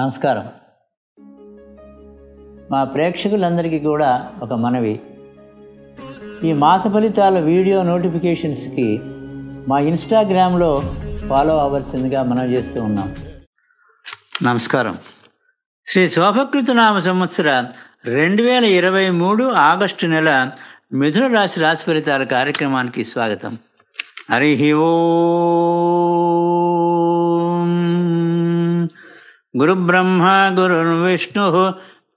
నమస్కారం మా ప్రేక్షకులందరికీ కూడా ఒక మనవి ఈ మాస ఫలితాల వీడియో నోటిఫికేషన్స్కి మా ఇన్స్టాగ్రామ్లో ఫాలో అవ్వాల్సిందిగా మనం చేస్తూ ఉన్నాం నమస్కారం శ్రీ శోభకృత నామ సంవత్సర రెండు వేల ఇరవై మూడు ఆగస్టు నెల మిథున రాశి రాశి ఫలితాల కార్యక్రమానికి స్వాగతం హరి ఓ गुरुब्रह्मा गुरुर्विष्णुः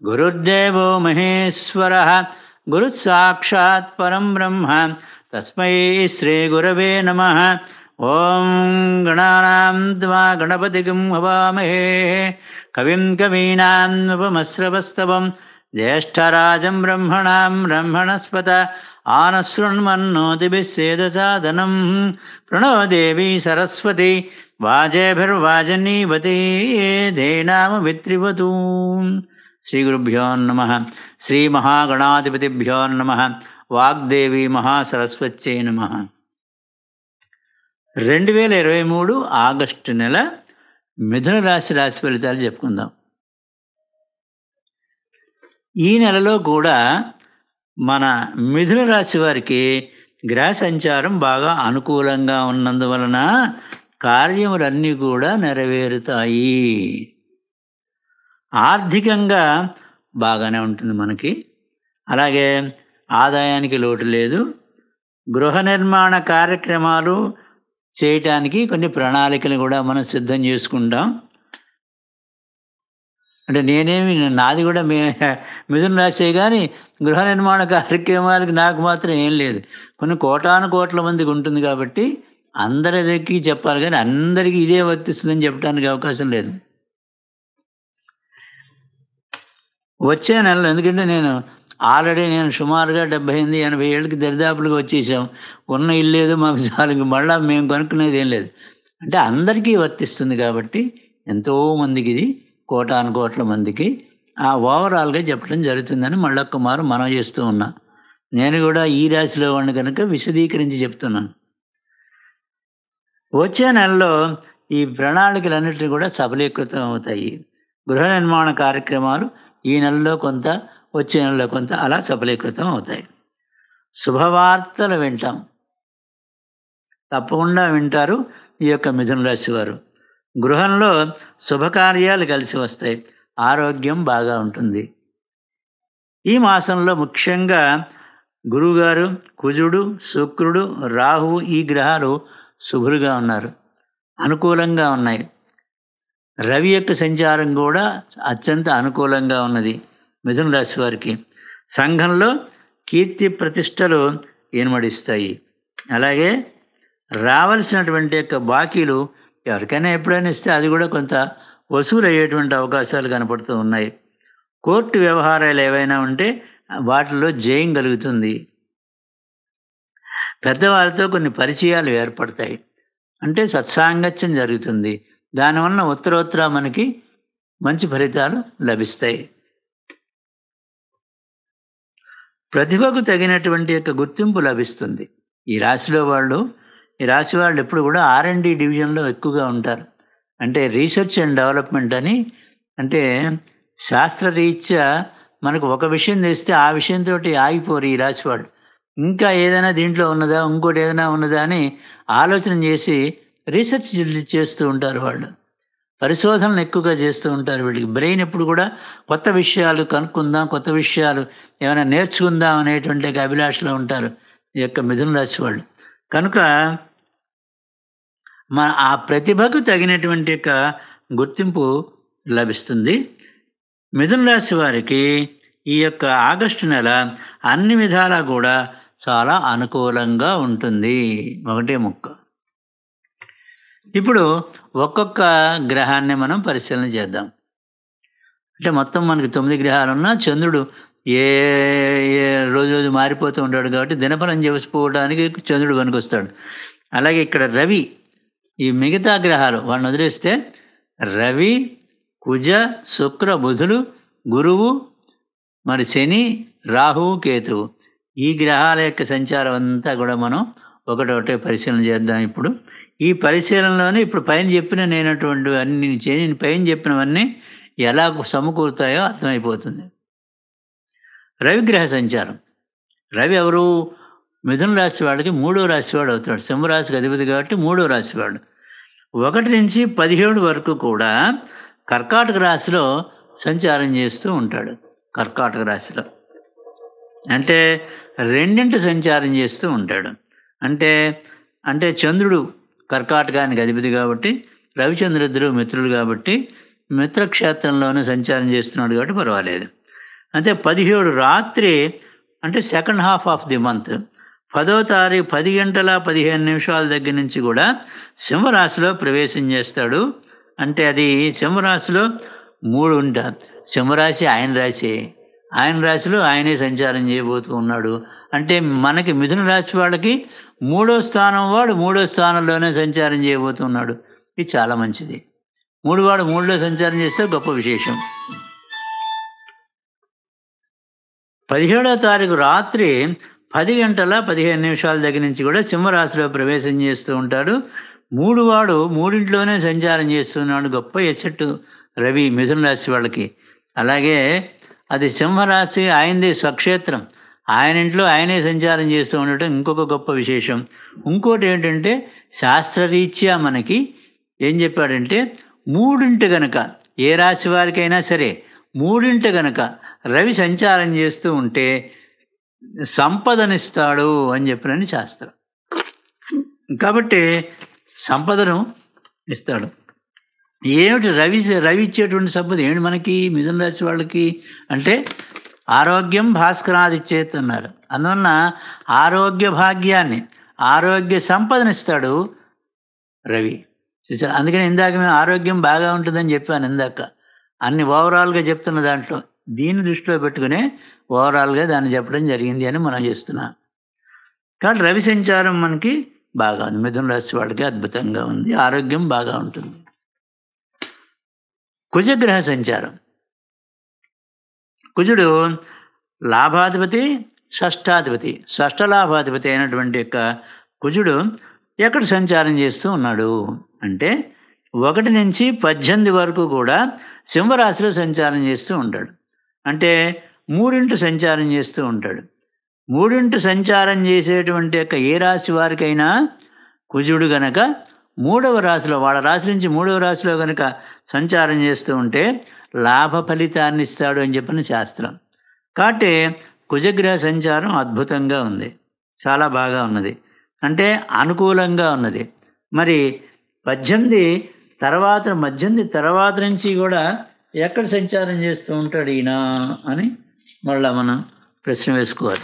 गुरुर्देवो महेश्वरः परं ब्रह्म तस्मै श्रीगुरवे नमः ॐ गणानां द्वा गणपतिगं हवामहे कविं कवीनान् उपमश्रवस्तवं ज्येष्ठराजं ब्रह्मणां ब्रह्मणस्पत ఆనశృణ్మన్నోదిసేదసాధనం ప్రణోదేవి సరస్వతి వాజేభిర్వాజనీవతేనామిత్రివతు శ్రీ గురుభ్యో నమ శ్రీ మహాగణాధిపతిభ్యో నమ వాగ్దేవి మహాసరస్వత్యే నమ రెండు వేల ఇరవై మూడు ఆగస్టు నెల మిథున రాశి రాశి ఫలితాలు చెప్పుకుందాం ఈ నెలలో కూడా మన మిథున రాశి వారికి గ్రహ సంచారం బాగా అనుకూలంగా ఉన్నందువలన కార్యములన్నీ కూడా నెరవేరుతాయి ఆర్థికంగా బాగానే ఉంటుంది మనకి అలాగే ఆదాయానికి లోటు లేదు గృహ నిర్మాణ కార్యక్రమాలు చేయటానికి కొన్ని ప్రణాళికలు కూడా మనం సిద్ధం చేసుకుంటాం అంటే నేనేమి నాది కూడా మే మిథున రాశే కానీ గృహ నిర్మాణ కార్యక్రమాలకి నాకు మాత్రం ఏం లేదు కొన్ని కోటాను కోట్ల మందికి ఉంటుంది కాబట్టి అందరి దగ్గరికి చెప్పాలి కానీ అందరికీ ఇదే వర్తిస్తుందని చెప్పడానికి అవకాశం లేదు వచ్చే నెలలో ఎందుకంటే నేను ఆల్రెడీ నేను సుమారుగా డెబ్బై ఎనిమిది ఎనభై ఏళ్ళకి దరిదాపులుగా వచ్చేసాం ఉన్న ఇల్లు లేదు మాకు చాలు మళ్ళీ మేము కొనుక్కునేది ఏం లేదు అంటే అందరికీ వర్తిస్తుంది కాబట్టి ఎంతోమందికి ఇది కోటాను కోట్ల మందికి ఆ ఓవరాల్గా చెప్పడం జరుగుతుందని కుమారు మనం చేస్తూ ఉన్నా నేను కూడా ఈ రాశిలో వాడిని కనుక విశదీకరించి చెప్తున్నాను వచ్చే నెలలో ఈ ప్రణాళికలన్నింటినీ కూడా సఫలీకృతం అవుతాయి గృహ నిర్మాణ కార్యక్రమాలు ఈ నెలలో కొంత వచ్చే నెలలో కొంత అలా సఫలీకృతం అవుతాయి శుభవార్తలు వింటాం తప్పకుండా వింటారు ఈ యొక్క మిథున రాశి వారు గృహంలో శుభకార్యాలు కలిసి వస్తాయి ఆరోగ్యం బాగా ఉంటుంది ఈ మాసంలో ముఖ్యంగా గురువుగారు కుజుడు శుక్రుడు రాహువు ఈ గ్రహాలు శుభులుగా ఉన్నారు అనుకూలంగా ఉన్నాయి రవి యొక్క సంచారం కూడా అత్యంత అనుకూలంగా ఉన్నది మిథున రాశి వారికి సంఘంలో కీర్తి ప్రతిష్టలు ఏనుమడిస్తాయి అలాగే రావలసినటువంటి యొక్క బాకీలు ఎవరికైనా ఎప్పుడైనా ఇస్తే అది కూడా కొంత వసూలు అయ్యేటువంటి అవకాశాలు కనపడుతూ ఉన్నాయి కోర్టు వ్యవహారాలు ఏవైనా ఉంటే వాటిలో జయం కలుగుతుంది పెద్దవాళ్ళతో కొన్ని పరిచయాలు ఏర్పడతాయి అంటే సత్సాంగత్యం జరుగుతుంది దానివల్ల ఉత్తరోత్తర మనకి మంచి ఫలితాలు లభిస్తాయి ప్రతిభకు తగినటువంటి యొక్క గుర్తింపు లభిస్తుంది ఈ రాశిలో వాళ్ళు ఈ రాశి వాళ్ళు ఎప్పుడు కూడా ఆర్ డివిజన్లో ఎక్కువగా ఉంటారు అంటే రీసెర్చ్ అండ్ డెవలప్మెంట్ అని అంటే శాస్త్రరీత్యా మనకు ఒక విషయం తెస్తే ఆ విషయంతో ఆగిపోరు ఈ రాశివాడు ఇంకా ఏదైనా దీంట్లో ఉన్నదా ఇంకోటి ఏదైనా ఉన్నదా అని ఆలోచన చేసి రీసెర్చ్ చేస్తూ ఉంటారు వాళ్ళు పరిశోధనలు ఎక్కువగా చేస్తూ ఉంటారు వీళ్ళకి బ్రెయిన్ ఎప్పుడు కూడా కొత్త విషయాలు కనుక్కుందాం కొత్త విషయాలు ఏమైనా నేర్చుకుందాం అనేటువంటి అభిలాషలో ఉంటారు ఈ యొక్క మిథున రాశి వాళ్ళు కనుక మన ఆ ప్రతిభకు తగినటువంటి యొక్క గుర్తింపు లభిస్తుంది మిథున రాశి వారికి ఈ యొక్క ఆగస్టు నెల అన్ని విధాలా కూడా చాలా అనుకూలంగా ఉంటుంది ఒకటే ముక్క ఇప్పుడు ఒక్కొక్క గ్రహాన్ని మనం పరిశీలన చేద్దాం అంటే మొత్తం మనకి తొమ్మిది గ్రహాలున్నా చంద్రుడు ఏ ఏ రోజు రోజు మారిపోతూ ఉంటాడు కాబట్టి దినఫలం చేసుకోవడానికి చంద్రుడు పనికొస్తాడు అలాగే ఇక్కడ రవి ఈ మిగతా గ్రహాలు వాళ్ళని వదిలేస్తే రవి కుజ శుక్ర బుధులు గురువు మరి శని రాహువు కేతువు ఈ గ్రహాల యొక్క సంచారం అంతా కూడా మనం ఒకటొకటే పరిశీలన చేద్దాం ఇప్పుడు ఈ పరిశీలనలోనే ఇప్పుడు పైన చెప్పిన నేనటువంటి అన్ని నేను పైన చెప్పినవన్నీ ఎలా సమకూరుతాయో అర్థమైపోతుంది రవిగ్రహ సంచారం రవి ఎవరు మిథున రాశి వాళ్ళకి మూడో రాశివాడు అవుతాడు సింహరాశికి అధిపతి కాబట్టి మూడో రాశివాడు ఒకటి నుంచి పదిహేడు వరకు కూడా కర్కాటక రాశిలో సంచారం చేస్తూ ఉంటాడు కర్కాటక రాశిలో అంటే రెండింటి సంచారం చేస్తూ ఉంటాడు అంటే అంటే చంద్రుడు కర్కాటకానికి అధిపతి కాబట్టి ఇద్దరు మిత్రులు కాబట్టి మిత్రక్షేత్రంలోనే సంచారం చేస్తున్నాడు కాబట్టి పర్వాలేదు అంటే పదిహేడు రాత్రి అంటే second half of the month పదో తారీఖు పది గంటల పదిహేను నిమిషాల దగ్గర నుంచి కూడా సింహరాశిలో ప్రవేశం చేస్తాడు అంటే అది సింహరాశిలో మూడు ఉంట సింహరాశి ఆయన రాశి ఆయన రాశిలో ఆయనే సంచారం చేయబోతూ ఉన్నాడు అంటే మనకి మిథున రాశి వాళ్ళకి మూడో స్థానం వాడు మూడో స్థానంలోనే సంచారం చేయబోతున్నాడు ఇది చాలా మంచిది మూడు వాడు మూడులో సంచారం చేస్తే గొప్ప విశేషం పదిహేడో తారీఖు రాత్రి పది గంటల పదిహేను నిమిషాల దగ్గర నుంచి కూడా సింహరాశిలో ప్రవేశం చేస్తూ ఉంటాడు మూడువాడు మూడింట్లోనే సంచారం చేస్తున్నాడు గొప్ప ఎచ్చట్టు రవి మిథున రాశి వాళ్ళకి అలాగే అది సింహరాశి ఆయనది స్వక్షేత్రం ఆయన ఇంట్లో ఆయనే సంచారం చేస్తూ ఉండటం ఇంకొక గొప్ప విశేషం ఇంకోటి ఏంటంటే శాస్త్రరీత్యా మనకి ఏం చెప్పాడంటే మూడింటి గనక ఏ రాశి వారికైనా సరే మూడింటి గనక రవి సంచారం చేస్తూ ఉంటే సంపదనిస్తాడు అని చెప్పినని శాస్త్రం కాబట్టి సంపదను ఇస్తాడు ఏమిటి రవి రవి ఇచ్చేటువంటి సంపద ఏమిటి మనకి మిథున రాశి వాళ్ళకి అంటే ఆరోగ్యం అది ఇచ్చేస్తున్నారు అందువలన ఆరోగ్య భాగ్యాన్ని ఆరోగ్య సంపదనిస్తాడు రవి చూసారు అందుకని ఇందాక మేము ఆరోగ్యం బాగా ఉంటుందని చెప్పాను ఇందాక అన్ని ఓవరాల్గా చెప్తున్న దాంట్లో దీన్ని దృష్టిలో పెట్టుకునే ఓవరాల్గా దాన్ని చెప్పడం జరిగింది అని మనం చేస్తున్నాం కాబట్టి రవి సంచారం మనకి బాగా ఉంది మిథున రాశి వాళ్ళకి అద్భుతంగా ఉంది ఆరోగ్యం బాగా ఉంటుంది కుజగ్రహ సంచారం కుజుడు లాభాధిపతి షష్టాధిపతి లాభాధిపతి అయినటువంటి యొక్క కుజుడు ఎక్కడ సంచారం చేస్తూ ఉన్నాడు అంటే ఒకటి నుంచి పద్దెనిమిది వరకు కూడా సింహరాశిలో సంచారం చేస్తూ ఉంటాడు అంటే మూడింటి సంచారం చేస్తూ ఉంటాడు మూడింటి సంచారం చేసేటువంటి యొక్క ఏ రాశి వారికైనా కుజుడు గనక మూడవ రాశిలో వాళ్ళ రాశి నుంచి మూడవ రాశిలో కనుక సంచారం చేస్తూ ఉంటే లాభ ఫలితాన్ని ఇస్తాడు అని చెప్పిన శాస్త్రం కాబట్టి కుజగ్రహ సంచారం అద్భుతంగా ఉంది చాలా బాగా ఉన్నది అంటే అనుకూలంగా ఉన్నది మరి పద్దెనిమిది తర్వాత మధ్యంది తర్వాత నుంచి కూడా ఎక్కడ సంచారం చేస్తూ ఉంటాడు ఈయన అని మళ్ళా మనం ప్రశ్న వేసుకోవాలి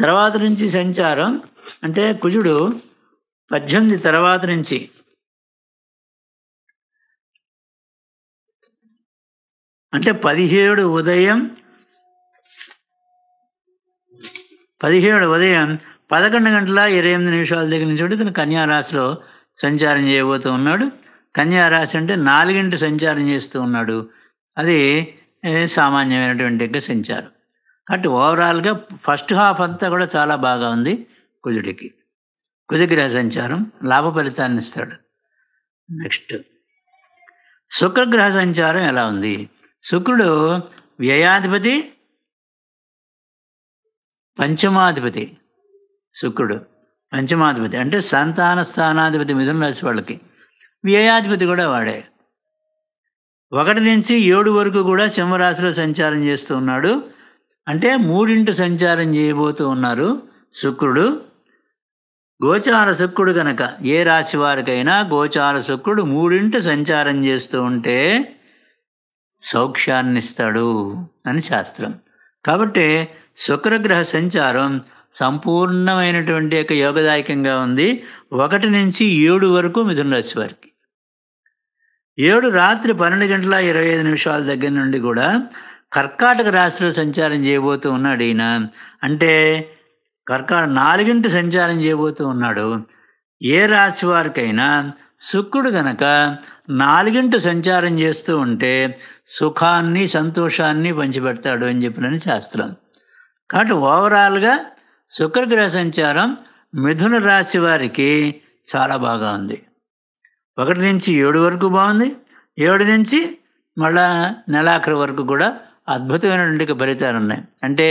తర్వాత నుంచి సంచారం అంటే కుజుడు పద్దెనిమిది తర్వాత నుంచి అంటే పదిహేడు ఉదయం పదిహేడు ఉదయం పదకొండు గంటల ఇరవై ఎనిమిది నిమిషాల దగ్గర నుంచి కూడా ఇతను కన్యారాశిలో సంచారం చేయబోతూ ఉన్నాడు కన్యారాశి అంటే నాలుగింటి సంచారం చేస్తూ ఉన్నాడు అది సామాన్యమైనటువంటి సంచారం కాబట్టి ఓవరాల్గా ఫస్ట్ హాఫ్ అంతా కూడా చాలా బాగా ఉంది కుజుడికి కుజగ్రహ సంచారం లాభ ఫలితాన్ని ఇస్తాడు నెక్స్ట్ శుక్రగ్రహ సంచారం ఎలా ఉంది శుక్రుడు వ్యయాధిపతి పంచమాధిపతి శుక్రుడు పంచమాధిపతి అంటే సంతాన స్థానాధిపతి మిథున రాశి వాళ్ళకి వ్యయాధిపతి కూడా వాడే ఒకటి నుంచి ఏడు వరకు కూడా సింహరాశిలో సంచారం చేస్తూ ఉన్నాడు అంటే మూడింటి సంచారం చేయబోతూ ఉన్నారు శుక్రుడు గోచార శుక్రుడు కనుక ఏ రాశి వారికైనా గోచార శుక్రుడు మూడింటి సంచారం చేస్తూ ఉంటే సౌఖ్యాన్నిస్తాడు అని శాస్త్రం కాబట్టి శుక్రగ్రహ సంచారం సంపూర్ణమైనటువంటి యొక్క యోగదాయకంగా ఉంది ఒకటి నుంచి ఏడు వరకు మిథున రాశి వారికి ఏడు రాత్రి పన్నెండు గంటల ఇరవై ఐదు నిమిషాల దగ్గర నుండి కూడా కర్కాటక రాశిలో సంచారం చేయబోతూ ఉన్నాడు ఈయన అంటే కర్కాట నాలుగింటి సంచారం చేయబోతూ ఉన్నాడు ఏ రాశి వారికైనా శుక్రుడు గనక నాలుగింటి సంచారం చేస్తూ ఉంటే సుఖాన్ని సంతోషాన్ని పంచిపెడతాడు అని చెప్పినని శాస్త్రం కాబట్టి ఓవరాల్గా శుక్రగ్రహ సంచారం మిథున రాశి వారికి చాలా బాగా ఉంది ఒకటి నుంచి ఏడు వరకు బాగుంది ఏడు నుంచి మళ్ళా నెలాఖరు వరకు కూడా అద్భుతమైనటువంటి ఫలితాలు ఉన్నాయి అంటే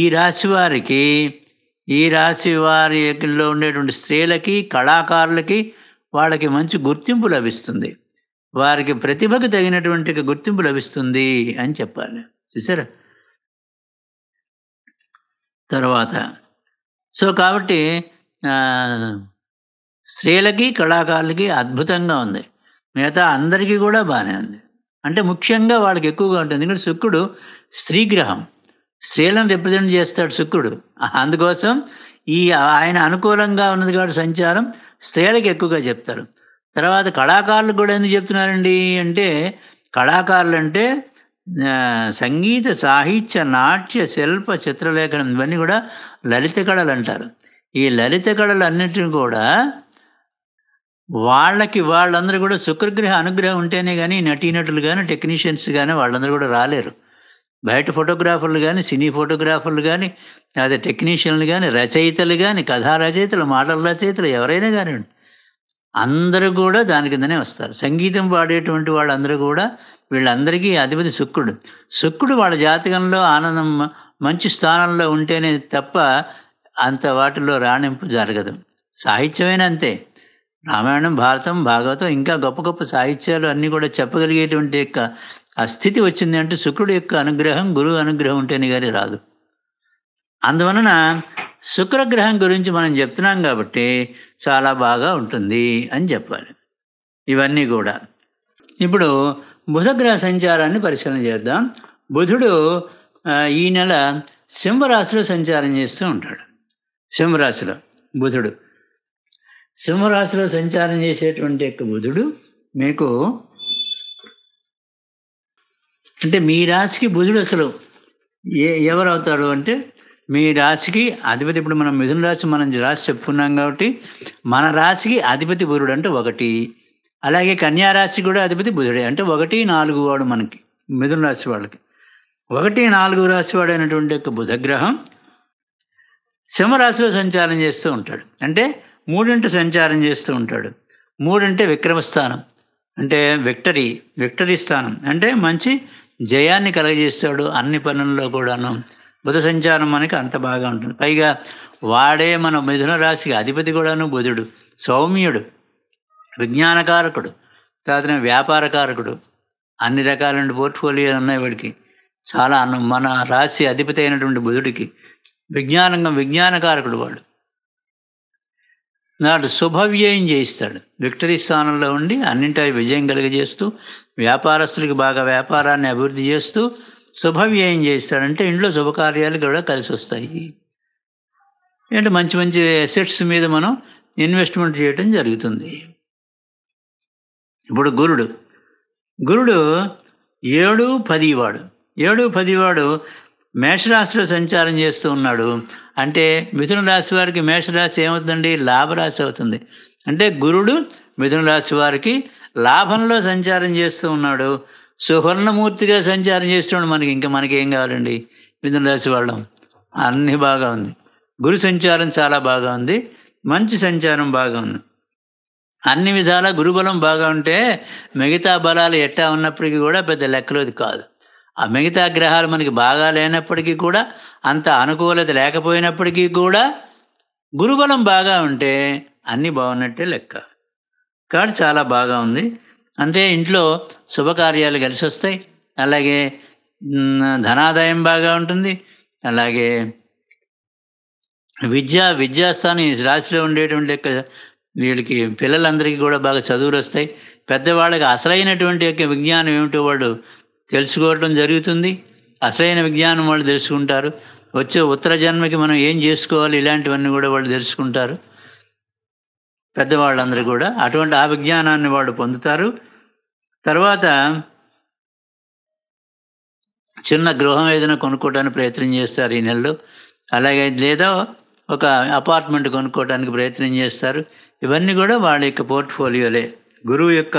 ఈ రాశి వారికి ఈ రాశి వారిలో ఉండేటువంటి స్త్రీలకి కళాకారులకి వాళ్ళకి మంచి గుర్తింపు లభిస్తుంది వారికి ప్రతిభకు తగినటువంటి గుర్తింపు లభిస్తుంది అని చెప్పాలి చూసారా తర్వాత సో కాబట్టి స్త్రీలకి కళాకారులకి అద్భుతంగా ఉంది మిగతా అందరికీ కూడా బాగానే ఉంది అంటే ముఖ్యంగా వాళ్ళకి ఎక్కువగా ఉంటుంది ఎందుకంటే శుక్రుడు స్త్రీగ్రహం స్త్రీలను రిప్రజెంట్ చేస్తాడు శుక్రుడు అందుకోసం ఈ ఆయన అనుకూలంగా ఉన్నది కాబట్టి సంచారం స్త్రీలకు ఎక్కువగా చెప్తారు తర్వాత కళాకారులు కూడా ఎందుకు చెప్తున్నారండి అంటే కళాకారులు అంటే సంగీత సాహిత్య నాట్య శిల్ప చిత్రలేఖనం ఇవన్నీ కూడా లలిత కళలు అంటారు ఈ లలిత కళలు అన్నింటిని కూడా వాళ్ళకి వాళ్ళందరూ కూడా శుక్రగ్రహ అనుగ్రహం ఉంటేనే కానీ నటీనటులు కానీ టెక్నీషియన్స్ కానీ వాళ్ళందరూ కూడా రాలేరు బయట ఫోటోగ్రాఫర్లు కానీ సినీ ఫోటోగ్రాఫర్లు కానీ లేదా టెక్నీషియన్లు కానీ రచయితలు కానీ కథా రచయితలు మాటల రచయితలు ఎవరైనా కానివ్వండి అందరూ కూడా దాని కిందనే వస్తారు సంగీతం పాడేటువంటి వాళ్ళందరూ కూడా వీళ్ళందరికీ అధిపతి శుక్రుడు శుక్రుడు వాళ్ళ జాతకంలో ఆనందం మంచి స్థానంలో ఉంటేనే తప్ప అంత వాటిలో రాణింపు జరగదు సాహిత్యమైన అంతే రామాయణం భారతం భాగవతం ఇంకా గొప్ప గొప్ప సాహిత్యాలు అన్నీ కూడా చెప్పగలిగేటువంటి యొక్క ఆ స్థితి వచ్చింది అంటే శుక్రుడు యొక్క అనుగ్రహం గురువు అనుగ్రహం ఉంటేనే కానీ రాదు అందువలన శుక్రగ్రహం గురించి మనం చెప్తున్నాం కాబట్టి చాలా బాగా ఉంటుంది అని చెప్పాలి ఇవన్నీ కూడా ఇప్పుడు బుధగ్రహ సంచారాన్ని పరిశీలన చేద్దాం బుధుడు ఈ నెల సింహరాశిలో సంచారం చేస్తూ ఉంటాడు సింహరాశిలో బుధుడు సింహరాశిలో సంచారం చేసేటువంటి యొక్క బుధుడు మీకు అంటే మీ రాశికి బుధుడు అసలు ఏ ఎవరవుతాడు అంటే మీ రాశికి అధిపతి ఇప్పుడు మనం మిథున రాశి మనం రాశి చెప్పుకున్నాం కాబట్టి మన రాశికి అధిపతి బుధుడు అంటే ఒకటి అలాగే కన్యా రాశి కూడా అధిపతి బుధుడే అంటే ఒకటి నాలుగు వాడు మనకి మిథున రాశి వాళ్ళకి ఒకటి నాలుగు రాశి వాడు అయినటువంటి యొక్క బుధగ్రహం సింహరాశిలో సంచారం చేస్తూ ఉంటాడు అంటే మూడింటి సంచారం చేస్తూ ఉంటాడు మూడంటే విక్రమస్థానం అంటే విక్టరీ విక్టరీ స్థానం అంటే మంచి జయాన్ని కలగజేస్తాడు అన్ని పనుల్లో కూడాను బుధ సంచారం మనకి అంత బాగా ఉంటుంది పైగా వాడే మన మిథున రాశికి అధిపతి కూడాను బుధుడు సౌమ్యుడు విజ్ఞానకారకుడు తర్వాత వ్యాపారకారకుడు అన్ని రకాలైన పోర్ట్ఫోలియోలు ఉన్నాయి వాడికి చాలా మన రాశి అధిపతి అయినటువంటి బుధుడికి విజ్ఞానంగా విజ్ఞానకారకుడు వాడు నాడు శుభవ్యయం చేయిస్తాడు విక్టరీ స్థానంలో ఉండి అన్నింటి విజయం కలిగజేస్తూ వ్యాపారస్తులకి బాగా వ్యాపారాన్ని అభివృద్ధి చేస్తూ శుభవ్యయం చేయిస్తాడంటే ఇంట్లో శుభకార్యాలు కూడా కలిసి వస్తాయి అంటే మంచి మంచి అసెట్స్ మీద మనం ఇన్వెస్ట్మెంట్ చేయడం జరుగుతుంది ఇప్పుడు గురుడు గురుడు ఏడు పదివాడు ఏడు పదివాడు మేషరాశిలో సంచారం చేస్తూ ఉన్నాడు అంటే మిథున రాశి వారికి మేషరాశి ఏమవుతుందండి లాభరాశి అవుతుంది అంటే గురుడు మిథున రాశి వారికి లాభంలో సంచారం చేస్తూ ఉన్నాడు సువర్ణమూర్తిగా సంచారం చేస్తున్నాడు మనకి ఇంకా మనకేం కావాలండి మిథున రాశి వాళ్ళం అన్నీ బాగా ఉంది గురు సంచారం చాలా బాగా ఉంది మంచి సంచారం బాగా ఉంది అన్ని విధాలా గురుబలం బాగా ఉంటే మిగతా బలాలు ఎట్టా ఉన్నప్పటికీ కూడా పెద్ద లెక్కలోది కాదు ఆ మిగతా గ్రహాలు మనకి బాగా లేనప్పటికీ కూడా అంత అనుకూలత లేకపోయినప్పటికీ కూడా గురుబలం బాగా ఉంటే అన్నీ బాగున్నట్టే లెక్క కాదు చాలా బాగా ఉంది అంటే ఇంట్లో శుభకార్యాలు కలిసి వస్తాయి అలాగే ధనాదాయం బాగా ఉంటుంది అలాగే విద్య విద్యాస్థానం ఈ రాశిలో ఉండేటువంటి యొక్క వీళ్ళకి పిల్లలందరికీ కూడా బాగా చదువులు వస్తాయి పెద్దవాళ్ళకి అసలైనటువంటి యొక్క విజ్ఞానం ఏమిటో వాళ్ళు తెలుసుకోవటం జరుగుతుంది అసలైన విజ్ఞానం వాళ్ళు తెలుసుకుంటారు వచ్చే ఉత్తర జన్మకి మనం ఏం చేసుకోవాలి ఇలాంటివన్నీ కూడా వాళ్ళు తెలుసుకుంటారు పెద్దవాళ్ళందరూ కూడా అటువంటి ఆ విజ్ఞానాన్ని వాళ్ళు పొందుతారు తర్వాత చిన్న గృహం ఏదైనా కొనుక్కోవడానికి ప్రయత్నం చేస్తారు ఈ నెలలో అలాగే లేదా ఒక అపార్ట్మెంట్ కొనుక్కోవడానికి ప్రయత్నం చేస్తారు ఇవన్నీ కూడా వాళ్ళ యొక్క పోర్ట్ఫోలియోలే గురువు యొక్క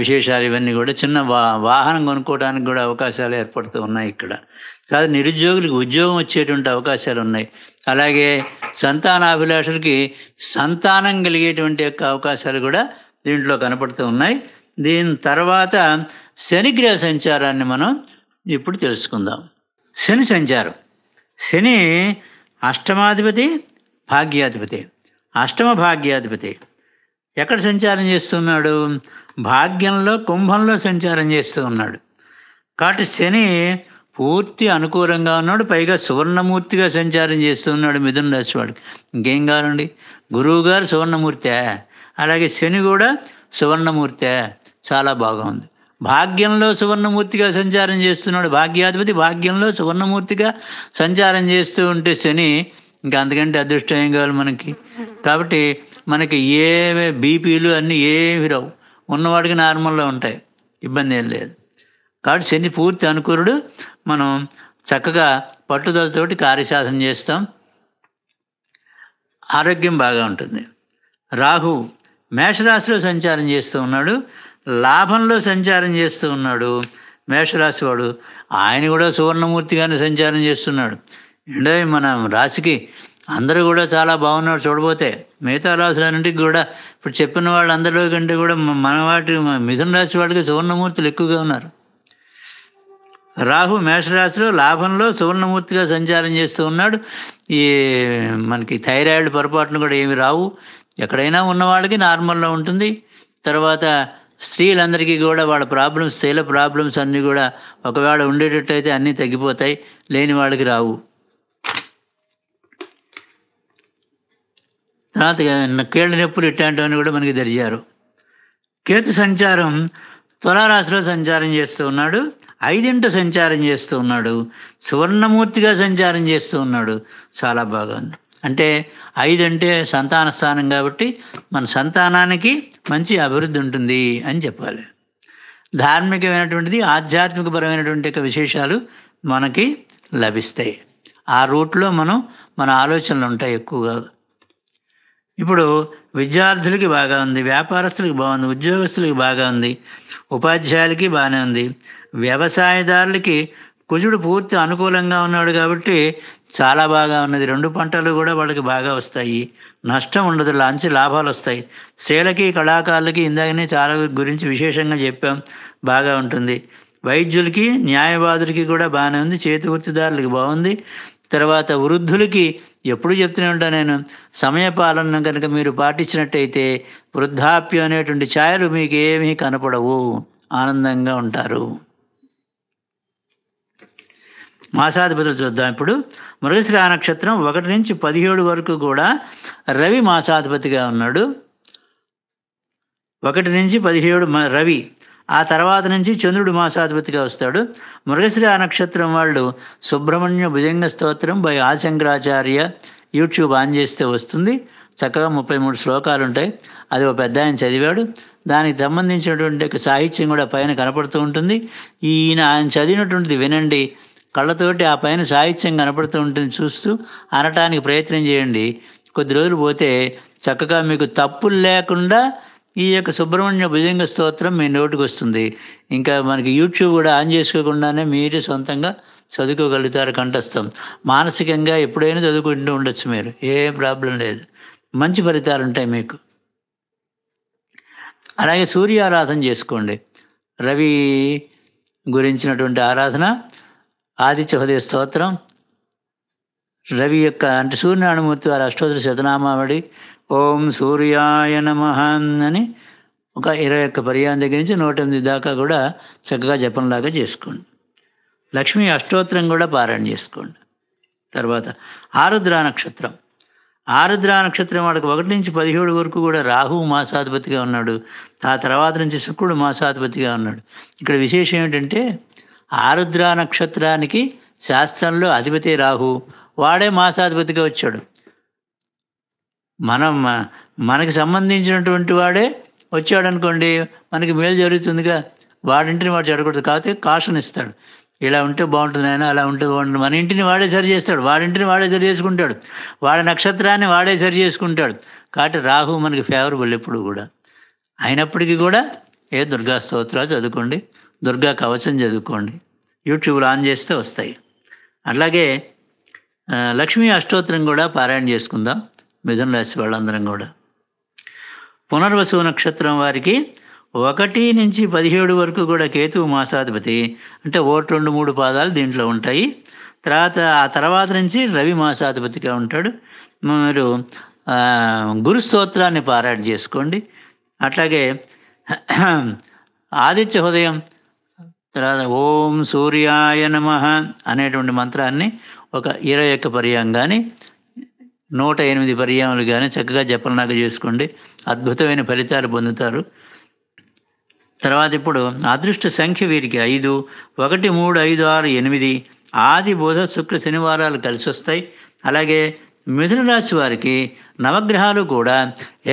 విశేషాలు ఇవన్నీ కూడా చిన్న వా వాహనం కొనుక్కోవడానికి కూడా అవకాశాలు ఏర్పడుతూ ఉన్నాయి ఇక్కడ కాదు నిరుద్యోగులకు ఉద్యోగం వచ్చేటువంటి అవకాశాలు ఉన్నాయి అలాగే సంతానాభిలాషులకి సంతానం కలిగేటువంటి యొక్క అవకాశాలు కూడా దీంట్లో కనపడుతూ ఉన్నాయి దీని తర్వాత శనిగ్రహ సంచారాన్ని మనం ఇప్పుడు తెలుసుకుందాం శని సంచారం శని అష్టమాధిపతి భాగ్యాధిపతి అష్టమ భాగ్యాధిపతి ఎక్కడ సంచారం చేస్తున్నాడు భాగ్యంలో కుంభంలో సంచారం చేస్తూ ఉన్నాడు కాబట్టి శని పూర్తి అనుకూలంగా ఉన్నాడు పైగా సువర్ణమూర్తిగా సంచారం చేస్తూ ఉన్నాడు మిథున రాశి వాడికి ఇంకేం కావాలండి గురువు గారు సువర్ణమూర్తే అలాగే శని కూడా సువర్ణమూర్తే చాలా బాగుంది భాగ్యంలో సువర్ణమూర్తిగా సంచారం చేస్తున్నాడు భాగ్యాధిపతి భాగ్యంలో సువర్ణమూర్తిగా సంచారం చేస్తూ ఉంటే శని ఇంకా అందుకంటే అదృష్టం ఏం కావాలి మనకి కాబట్టి మనకి ఏవే బీపీలు అన్నీ ఏవి రావు ఉన్నవాడికి నార్మల్లో ఉంటాయి ఇబ్బంది ఏం లేదు కాబట్టి శని పూర్తి అనుకూరుడు మనం చక్కగా పట్టుదలతోటి కార్యసాధన చేస్తాం ఆరోగ్యం బాగా ఉంటుంది రాహు మేషరాశిలో సంచారం చేస్తూ ఉన్నాడు లాభంలో సంచారం చేస్తూ ఉన్నాడు మేషరాశి వాడు ఆయన కూడా సువర్ణమూర్తిగానే సంచారం చేస్తున్నాడు అంటే మన రాశికి అందరూ కూడా చాలా బాగున్నారు చూడబోతే మిగతా రాశులన్నింటికి కూడా ఇప్పుడు చెప్పిన వాళ్ళందరిలో కంటే కూడా మన వాటి మిథున రాశి వాళ్ళకి సువర్ణమూర్తులు ఎక్కువగా ఉన్నారు రాహు మేషరాశిలో లాభంలో సువర్ణమూర్తిగా సంచారం చేస్తూ ఉన్నాడు ఈ మనకి థైరాయిడ్ పొరపాట్లు కూడా ఏమి రావు ఎక్కడైనా ఉన్న వాళ్ళకి నార్మల్లో ఉంటుంది తర్వాత స్త్రీలందరికీ కూడా వాళ్ళ ప్రాబ్లమ్స్ స్త్రీల ప్రాబ్లమ్స్ అన్నీ కూడా ఒకవేళ ఉండేటట్టు అయితే అన్నీ తగ్గిపోతాయి లేని వాళ్ళకి రావు తర్వాత కీళ్ళ నొప్పులు ఇట్లాంటివన్నీ కూడా మనకి తెలిసారు కేతు సంచారం తులారాశిలో సంచారం చేస్తూ ఉన్నాడు ఐదింట సంచారం చేస్తూ ఉన్నాడు సువర్ణమూర్తిగా సంచారం చేస్తూ ఉన్నాడు చాలా బాగా ఉంది అంటే ఐదు అంటే సంతాన స్థానం కాబట్టి మన సంతానానికి మంచి అభివృద్ధి ఉంటుంది అని చెప్పాలి ధార్మికమైనటువంటిది ఆధ్యాత్మికపరమైనటువంటి యొక్క విశేషాలు మనకి లభిస్తాయి ఆ రూట్లో మనం మన ఆలోచనలు ఉంటాయి ఎక్కువగా ఇప్పుడు విద్యార్థులకి బాగా ఉంది వ్యాపారస్తులకి బాగుంది ఉద్యోగస్తులకి బాగా ఉంది ఉపాధ్యాయులకి బాగానే ఉంది వ్యవసాయదారులకి కుజుడు పూర్తి అనుకూలంగా ఉన్నాడు కాబట్టి చాలా బాగా ఉన్నది రెండు పంటలు కూడా వాళ్ళకి బాగా వస్తాయి నష్టం ఉండదు లాంచి లాభాలు వస్తాయి శీలకి కళాకారులకి ఇందాకనే చాలా గురించి విశేషంగా చెప్పాం బాగా ఉంటుంది వైద్యులకి న్యాయవాదులకి కూడా బాగానే ఉంది చేతి వృత్తిదారులకి బాగుంది తర్వాత వృద్ధులకి ఎప్పుడు చెప్తూనే ఉంటా నేను సమయపాలన కనుక మీరు పాటించినట్టయితే వృద్ధాప్యం అనేటువంటి ఛాయలు మీకు ఏమీ కనపడవు ఆనందంగా ఉంటారు మాసాధిపతులు చూద్దాం ఇప్పుడు మృగశిరా నక్షత్రం ఒకటి నుంచి పదిహేడు వరకు కూడా రవి మాసాధిపతిగా ఉన్నాడు ఒకటి నుంచి పదిహేడు రవి ఆ తర్వాత నుంచి చంద్రుడు మాసాధిపతిగా వస్తాడు ఆ నక్షత్రం వాళ్ళు సుబ్రహ్మణ్య భుజంగ స్తోత్రం బై ఆశంకరాచార్య యూట్యూబ్ ఆన్ చేస్తే వస్తుంది చక్కగా ముప్పై మూడు శ్లోకాలు ఉంటాయి అది ఒక పెద్ద ఆయన చదివాడు దానికి సంబంధించినటువంటి సాహిత్యం కూడా పైన కనపడుతూ ఉంటుంది ఈయన ఆయన చదివినటువంటిది వినండి కళ్ళతోటి ఆ పైన సాహిత్యం కనపడుతూ ఉంటుంది చూస్తూ అనటానికి ప్రయత్నం చేయండి కొద్ది రోజులు పోతే చక్కగా మీకు తప్పులు లేకుండా ఈ యొక్క సుబ్రహ్మణ్య భుజంగ స్తోత్రం మీ నోటికి వస్తుంది ఇంకా మనకి యూట్యూబ్ కూడా ఆన్ చేసుకోకుండానే మీరు సొంతంగా చదువుకోగలుగుతారు కంఠస్థం మానసికంగా ఎప్పుడైనా చదువుకుంటూ ఉండొచ్చు మీరు ఏ ప్రాబ్లం లేదు మంచి ఫలితాలు ఉంటాయి మీకు అలాగే సూర్య ఆరాధన చేసుకోండి రవి గురించినటువంటి ఆరాధన ఆదిత్య హృదయ స్తోత్రం రవి యొక్క అంటే సూర్యనారాయణమూర్తి వారి అష్టోత్తర శతనామావడి ఓం సూర్యాయ నమ అని ఒక ఇరవై ఒక్క పర్యాయం దగ్గర నుంచి నూట ఎనిమిది దాకా కూడా చక్కగా జపంలాగా చేసుకోండి లక్ష్మి అష్టోత్తరం కూడా పారాయణ చేసుకోండి తర్వాత ఆరుద్ర నక్షత్రం ఆరుద్ర నక్షత్రం వాడికి ఒకటి నుంచి పదిహేడు వరకు కూడా రాహు మాసాధిపతిగా ఉన్నాడు ఆ తర్వాత నుంచి శుక్రుడు మాసాధిపతిగా ఉన్నాడు ఇక్కడ విశేషం ఏమిటంటే ఆరుద్ర నక్షత్రానికి శాస్త్రంలో అధిపతి రాహు వాడే మాసాధిపతిగా వచ్చాడు మనం మనకి సంబంధించినటువంటి వాడే వచ్చాడు అనుకోండి మనకి మేలు జరుగుతుందిగా వాడింటిని వాడు చెడకూడదు కాకపోతే కాషన్ ఇస్తాడు ఇలా ఉంటే బాగుంటుంది ఆయన అలా ఉంటే బాగుంటుంది మన ఇంటిని వాడే సరి చేస్తాడు వాడింటిని వాడే సరి చేసుకుంటాడు వాడి నక్షత్రాన్ని వాడే సరి చేసుకుంటాడు కాబట్టి రాహు మనకి ఫేవరబుల్ ఎప్పుడు కూడా అయినప్పటికీ కూడా ఏ దుర్గా స్తోత్రాలు చదువుకోండి దుర్గా కవచం చదువుకోండి యూట్యూబ్లో ఆన్ చేస్తే వస్తాయి అట్లాగే లక్ష్మీ అష్టోత్తరం కూడా పారాయణ చేసుకుందాం మిథున రాశి వాళ్ళందరం కూడా పునర్వసు నక్షత్రం వారికి ఒకటి నుంచి పదిహేడు వరకు కూడా కేతు మాసాధిపతి అంటే ఒకటి రెండు మూడు పాదాలు దీంట్లో ఉంటాయి తర్వాత ఆ తర్వాత నుంచి రవి మాసాధిపతిగా ఉంటాడు మీరు గురు స్తోత్రాన్ని పారాయణ చేసుకోండి అట్లాగే ఆదిత్య హృదయం తర్వాత ఓం సూర్యాయ నమ అనేటువంటి మంత్రాన్ని ఒక ఇరవై ఒక్క పర్యాయం కానీ నూట ఎనిమిది పర్యాములు కానీ చక్కగా జపనాక చేసుకోండి అద్భుతమైన ఫలితాలు పొందుతారు తర్వాత ఇప్పుడు అదృష్ట సంఖ్య వీరికి ఐదు ఒకటి మూడు ఐదు ఆరు ఎనిమిది ఆది బోధ శుక్ర శనివారాలు కలిసి వస్తాయి అలాగే మిథున రాశి వారికి నవగ్రహాలు కూడా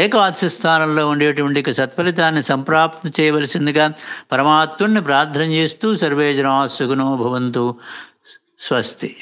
ఏకాదశి స్థానంలో ఉండేటువంటి సత్ఫలితాన్ని సంప్రాప్తి చేయవలసిందిగా పరమాత్ముడిని ప్రార్థన చేస్తూ సర్వేజనా సుగుణో భవంతు స్వస్తి